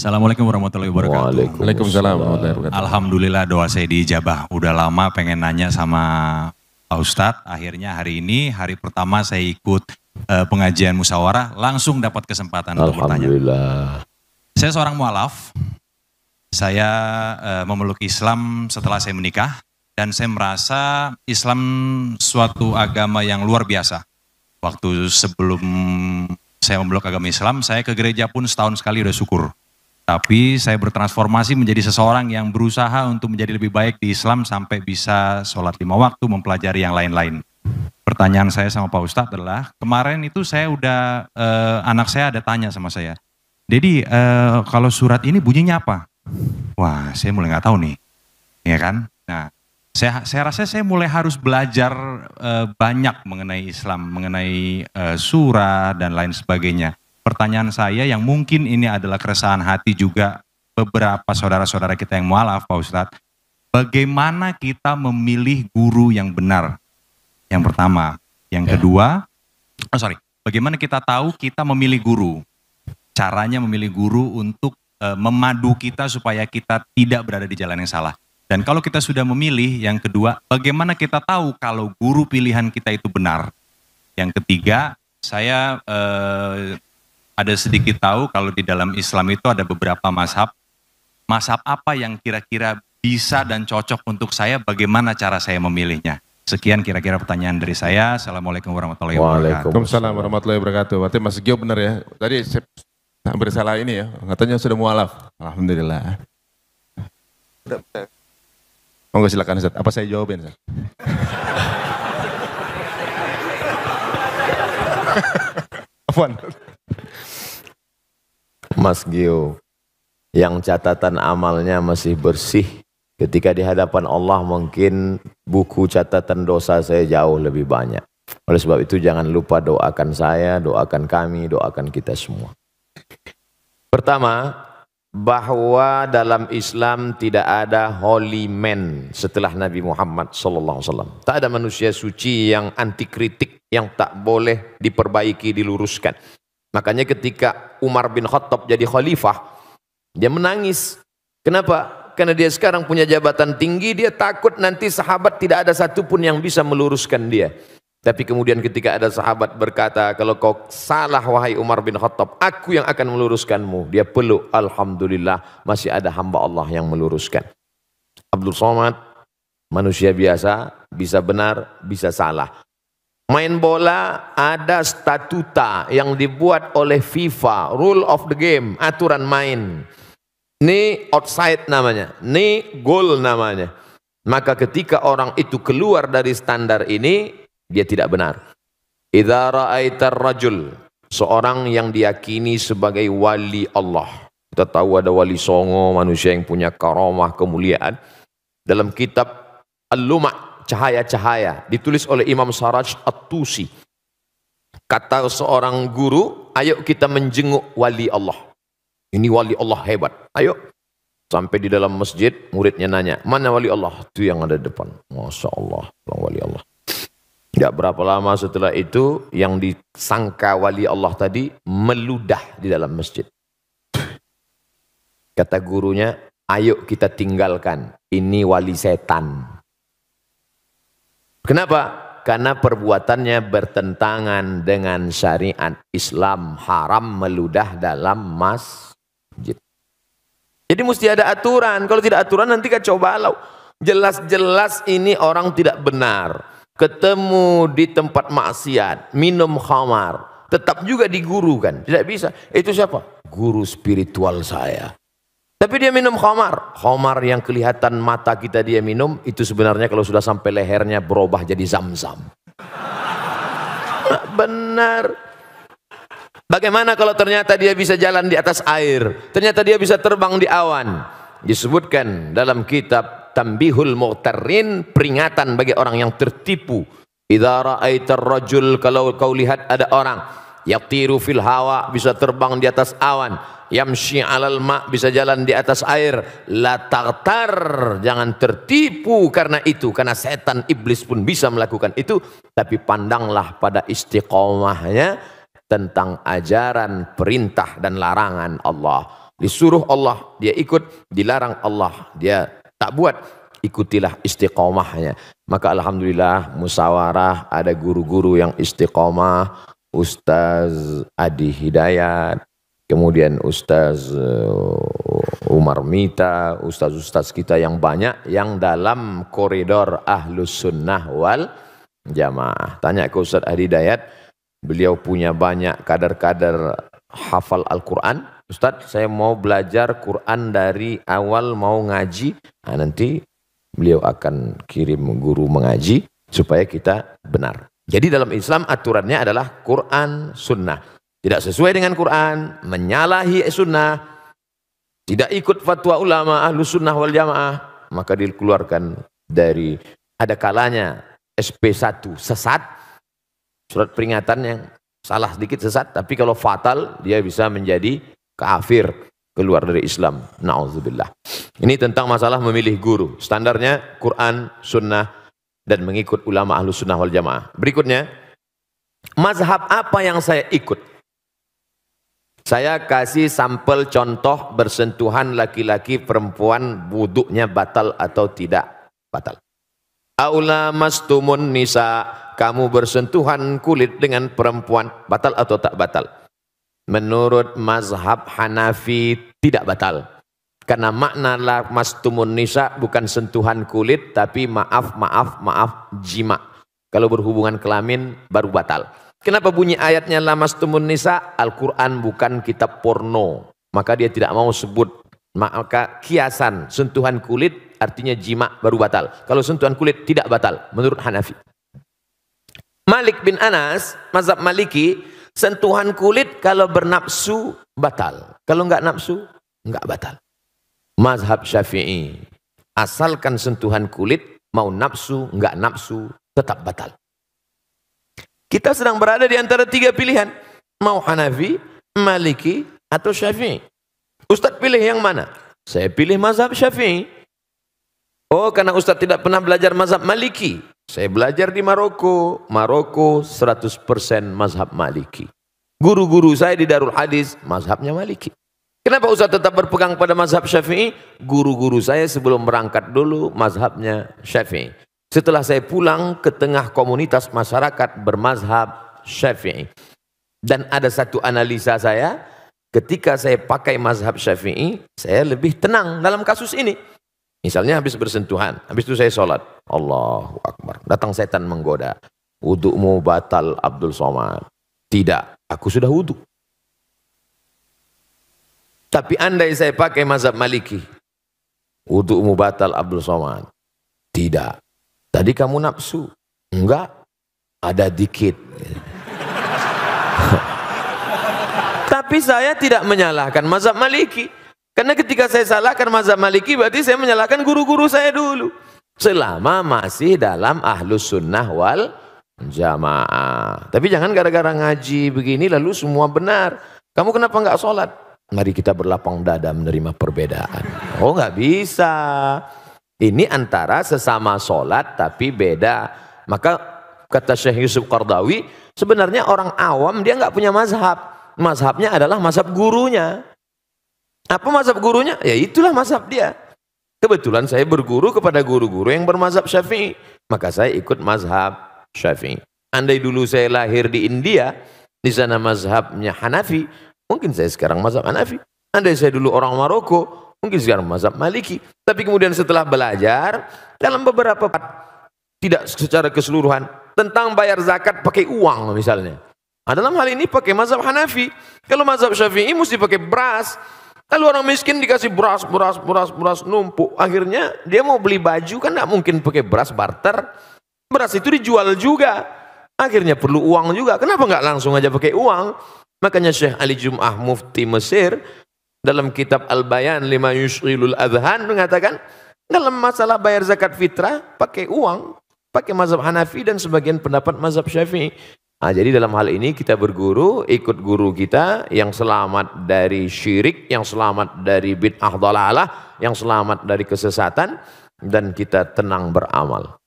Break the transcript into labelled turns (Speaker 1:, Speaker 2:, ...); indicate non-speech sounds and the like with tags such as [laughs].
Speaker 1: Assalamualaikum warahmatullahi wabarakatuh. Waalaikumsalam warahmatullahi wabarakatuh. Alhamdulillah doa saya dijabah. Udah lama pengen nanya sama Pak Ustadz. Akhirnya hari ini, hari pertama saya ikut uh, pengajian musyawarah, langsung dapat kesempatan untuk bertanya. Alhamdulillah. Saya seorang mualaf. Saya uh, memeluk Islam setelah saya menikah. Dan saya merasa Islam suatu agama yang luar biasa. Waktu sebelum saya memeluk agama Islam, saya ke gereja pun setahun sekali udah syukur tapi saya bertransformasi menjadi seseorang yang berusaha untuk menjadi lebih baik di Islam sampai bisa sholat lima waktu, mempelajari yang lain-lain. Pertanyaan saya sama Pak Ustadz adalah, kemarin itu saya udah, eh, anak saya ada tanya sama saya, Jadi eh, kalau surat ini bunyinya apa? Wah, saya mulai nggak tahu nih, ya kan? Nah, saya, saya rasa saya mulai harus belajar eh, banyak mengenai Islam, mengenai eh, surah dan lain sebagainya pertanyaan saya yang mungkin ini adalah keresahan hati juga beberapa saudara-saudara kita yang mualaf Pak Ustadz. Bagaimana kita memilih guru yang benar? Yang pertama. Yang ya. kedua, oh sorry, bagaimana kita tahu kita memilih guru? Caranya memilih guru untuk uh, memadu kita supaya kita tidak berada di jalan yang salah. Dan kalau kita sudah memilih, yang kedua, bagaimana kita tahu kalau guru pilihan kita itu benar? Yang ketiga, saya eh, ada sedikit tahu kalau di dalam Islam itu ada beberapa mazhab. Mazhab apa yang kira-kira bisa dan cocok untuk saya, bagaimana cara saya memilihnya? Sekian kira-kira pertanyaan dari saya. Assalamualaikum warahmatullahi wabarakatuh.
Speaker 2: Waalaikumsalam warahmatullahi wabarakatuh. Berarti Mas Gio benar ya. Tadi saya hampir salah ini ya. Katanya sudah mualaf. Alhamdulillah.
Speaker 1: Monggo oh, silakan Ustaz. Apa
Speaker 2: saya jawabin Ustaz? [laughs] Afwan. Mas Gio yang catatan amalnya masih bersih ketika di hadapan Allah mungkin buku catatan dosa saya jauh lebih banyak oleh sebab itu jangan lupa doakan saya doakan kami doakan kita semua pertama bahwa dalam Islam tidak ada holy man setelah Nabi Muhammad SAW. Tak ada manusia suci yang anti kritik yang tak boleh diperbaiki diluruskan. Makanya ketika Umar bin Khattab jadi khalifah, dia menangis. Kenapa? Karena dia sekarang punya jabatan tinggi, dia takut nanti sahabat tidak ada satupun yang bisa meluruskan dia. Tapi kemudian ketika ada sahabat berkata, kalau kau salah wahai Umar bin Khattab, aku yang akan meluruskanmu. Dia peluk, Alhamdulillah masih ada hamba Allah yang meluruskan. Abdul Somad, manusia biasa, bisa benar, bisa salah. Main bola ada statuta yang dibuat oleh FIFA, rule of the game, aturan main. Ini outside namanya, ini goal namanya. Maka ketika orang itu keluar dari standar ini, dia tidak benar. Idza ra'aitar rajul, seorang yang diyakini sebagai wali Allah. Kita tahu ada wali songo, manusia yang punya karomah, kemuliaan. Dalam kitab Al-Luma' cahaya-cahaya ditulis oleh Imam Saraj At-Tusi. Kata seorang guru, ayo kita menjenguk wali Allah. Ini wali Allah hebat. Ayo. Sampai di dalam masjid, muridnya nanya, mana wali Allah? Itu yang ada di depan. Masya Allah, wali Allah. Tidak berapa lama setelah itu, yang disangka wali Allah tadi meludah di dalam masjid. Kata gurunya, ayo kita tinggalkan. Ini wali setan. Kenapa? Karena perbuatannya bertentangan dengan syariat Islam haram meludah dalam masjid. Jadi mesti ada aturan. Kalau tidak aturan nanti kacau balau. Jelas-jelas ini orang tidak benar. Ketemu di tempat maksiat, minum khamar, tetap juga digurukan. Tidak bisa. Itu siapa? Guru spiritual saya. Tapi dia minum khamar, khamar yang kelihatan mata kita dia minum, itu sebenarnya kalau sudah sampai lehernya berubah jadi zam-zam. Benar. Bagaimana kalau ternyata dia bisa jalan di atas air? Ternyata dia bisa terbang di awan. Disebutkan dalam kitab Tambihul Mu'tarrin, peringatan bagi orang yang tertipu. Idza ra'aitar rajul kalau kau lihat ada orang Yaktiru fil hawa bisa terbang di atas awan. Yamshi alal ma bisa jalan di atas air. La tartar jangan tertipu karena itu karena setan iblis pun bisa melakukan itu. Tapi pandanglah pada istiqomahnya tentang ajaran perintah dan larangan Allah. Disuruh Allah dia ikut, dilarang Allah dia tak buat. Ikutilah istiqomahnya. Maka alhamdulillah musawarah ada guru-guru yang istiqomah Ustaz Adi Hidayat, kemudian Ustaz eh, Umar Mita, Ustaz-Ustaz kita yang banyak yang dalam koridor Ahlus Sunnah wal Jamaah. Tanya ke Ustaz Adi Hidayat, beliau punya banyak kader-kader hafal Al-Quran. Ustaz, saya mau belajar Quran dari awal mau ngaji. Nah, nanti beliau akan kirim guru mengaji supaya kita benar. Jadi dalam Islam aturannya adalah Quran, Sunnah. Tidak sesuai dengan Quran, menyalahi Sunnah, tidak ikut fatwa ulama ahlu sunnah wal jamaah, maka dikeluarkan dari ada kalanya SP1 sesat, surat peringatan yang salah sedikit sesat, tapi kalau fatal dia bisa menjadi kafir keluar dari Islam. Nauzubillah. Ini tentang masalah memilih guru. Standarnya Quran, Sunnah, dan mengikut ulama ahlu sunnah wal jamaah. Berikutnya, mazhab apa yang saya ikut? Saya kasih sampel contoh bersentuhan laki-laki perempuan wuduknya batal atau tidak batal. Aula mastumun nisa, kamu bersentuhan kulit dengan perempuan batal atau tak batal? Menurut mazhab Hanafi tidak batal. Karena makna tumun nisa bukan sentuhan kulit tapi maaf maaf maaf jima. Kalau berhubungan kelamin baru batal. Kenapa bunyi ayatnya mas tumun nisa? Al-Qur'an bukan kitab porno. Maka dia tidak mau sebut maka kiasan sentuhan kulit artinya jima baru batal. Kalau sentuhan kulit tidak batal menurut Hanafi. Malik bin Anas, mazhab Maliki, sentuhan kulit kalau bernafsu batal. Kalau enggak nafsu, enggak batal mazhab syafi'i. Asalkan sentuhan kulit, mau nafsu, nggak nafsu, tetap batal. Kita sedang berada di antara tiga pilihan. Mau Hanafi, Maliki, atau Syafi'i. Ustadz pilih yang mana? Saya pilih mazhab Syafi'i. Oh, karena Ustadz tidak pernah belajar mazhab Maliki. Saya belajar di Maroko. Maroko 100% mazhab Maliki. Guru-guru saya di Darul Hadis, mazhabnya Maliki. Kenapa Ustaz tetap berpegang pada mazhab syafi'i? Guru-guru saya sebelum berangkat dulu mazhabnya syafi'i. Setelah saya pulang ke tengah komunitas masyarakat bermazhab syafi'i. Dan ada satu analisa saya, ketika saya pakai mazhab syafi'i, saya lebih tenang dalam kasus ini. Misalnya habis bersentuhan, habis itu saya sholat. Allahu Akbar. Datang setan menggoda. Wudukmu batal Abdul Somad. Tidak, aku sudah wuduk. Tapi andai saya pakai mazhab maliki, wudhumu batal Abdul Somad. Tidak. Tadi kamu nafsu. Enggak. Ada dikit. [laughs] Tapi saya tidak menyalahkan mazhab maliki. Karena ketika saya salahkan mazhab maliki berarti saya menyalahkan guru-guru saya dulu. Selama masih dalam ahlus sunnah wal jamaah. Tapi jangan gara-gara ngaji begini lalu semua benar. Kamu kenapa enggak sholat? Mari kita berlapang dada menerima perbedaan. Oh nggak bisa. Ini antara sesama sholat tapi beda. Maka kata Syekh Yusuf Qardawi, sebenarnya orang awam dia nggak punya mazhab. Mazhabnya adalah mazhab gurunya. Apa mazhab gurunya? Ya itulah mazhab dia. Kebetulan saya berguru kepada guru-guru yang bermazhab syafi'i. Maka saya ikut mazhab syafi'i. Andai dulu saya lahir di India, di sana mazhabnya Hanafi, Mungkin saya sekarang mazhab Hanafi. Andai saya dulu orang Maroko, mungkin sekarang mazhab Maliki. Tapi kemudian setelah belajar, dalam beberapa part, tidak secara keseluruhan, tentang bayar zakat pakai uang misalnya. Nah, dalam hal ini pakai mazhab Hanafi. Kalau mazhab Syafi'i mesti pakai beras. kalau orang miskin dikasih beras, beras, beras, beras, numpuk. Akhirnya dia mau beli baju kan tidak mungkin pakai beras barter. Beras itu dijual juga. Akhirnya perlu uang juga. Kenapa nggak langsung aja pakai uang? Makanya Syekh Ali Jum'ah Mufti Mesir dalam kitab Al-Bayan lima yusrilul adhan mengatakan dalam masalah bayar zakat fitrah pakai uang, pakai mazhab Hanafi dan sebagian pendapat mazhab Syafi'i. Nah, jadi dalam hal ini kita berguru, ikut guru kita yang selamat dari syirik, yang selamat dari bid'ah dalalah, yang selamat dari kesesatan dan kita tenang beramal.